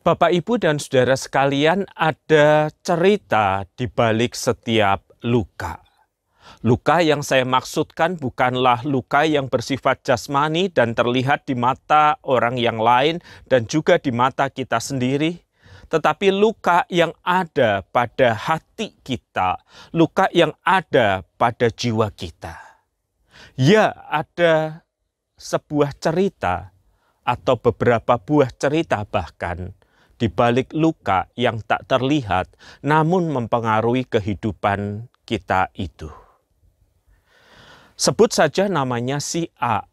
Bapak, Ibu, dan saudara sekalian, ada cerita di balik setiap luka. Luka yang saya maksudkan bukanlah luka yang bersifat jasmani dan terlihat di mata orang yang lain dan juga di mata kita sendiri, tetapi luka yang ada pada hati kita, luka yang ada pada jiwa kita. Ya, ada sebuah cerita atau beberapa buah cerita bahkan di balik luka yang tak terlihat namun mempengaruhi kehidupan kita itu. Sebut saja namanya si A